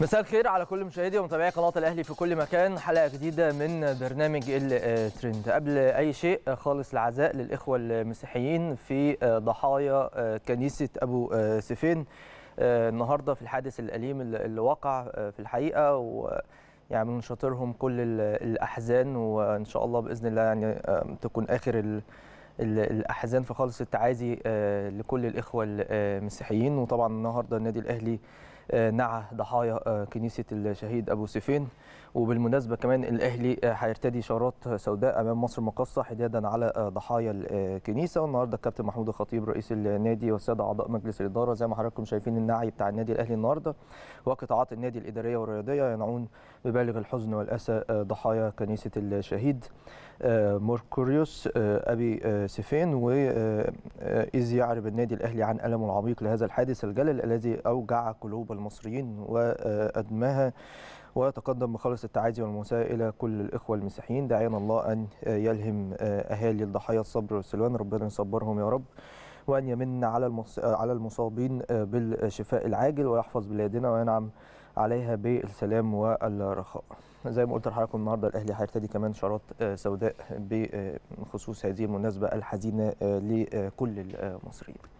مساء الخير على كل مشاهدي ومتابعي قناه الاهلي في كل مكان حلقه جديده من برنامج الترند قبل اي شيء خالص العزاء للاخوه المسيحيين في آه، ضحايا آه، كنيسه ابو آه، سيفين النهارده في الحادث الاليم اللي وقع في الحقيقه ويعني بنشاطرهم كل الاحزان وان شاء الله باذن الله يعني تكون اخر الاحزان فخالص التعازي لكل الاخوه المسيحيين وطبعا النهارده النادي الاهلي آه، نعى ضحايا آه، كنيسه الشهيد ابو سيفين وبالمناسبه كمان الاهلي آه، هيرتدي شارات سوداء امام مصر المقصه حدادا على آه، ضحايا الكنيسه آه، والنهارده الكابتن محمود الخطيب رئيس النادي والساده اعضاء مجلس الاداره زي ما حضراتكم شايفين النعي بتاع النادي الاهلي النهارده وقطاعات النادي الاداريه والرياضيه ينعون ببالغ الحزن والاسى ضحايا كنيسه الشهيد موركوريوس ابي سيفين واذ يعرب النادي الاهلي عن المه العميق لهذا الحادث الجلل الذي اوجع قلوب المصريين وادماها ويتقدم بخالص التعازي والمساء إلى كل الإخوة المسيحيين دعينا الله أن يلهم آه، أهالي الضحايا الصبر والسلوان ربنا يصبرهم يا رب وأن يمن على آه، على المصابين آه، بالشفاء العاجل ويحفظ بلادنا وينعم عليها بالسلام والرخاء زي ما قلت لحضراتكم النهارده الاهلي هيرتدي كمان شارات سوداء بخصوص هذه المناسبه الحزينه لكل المصريين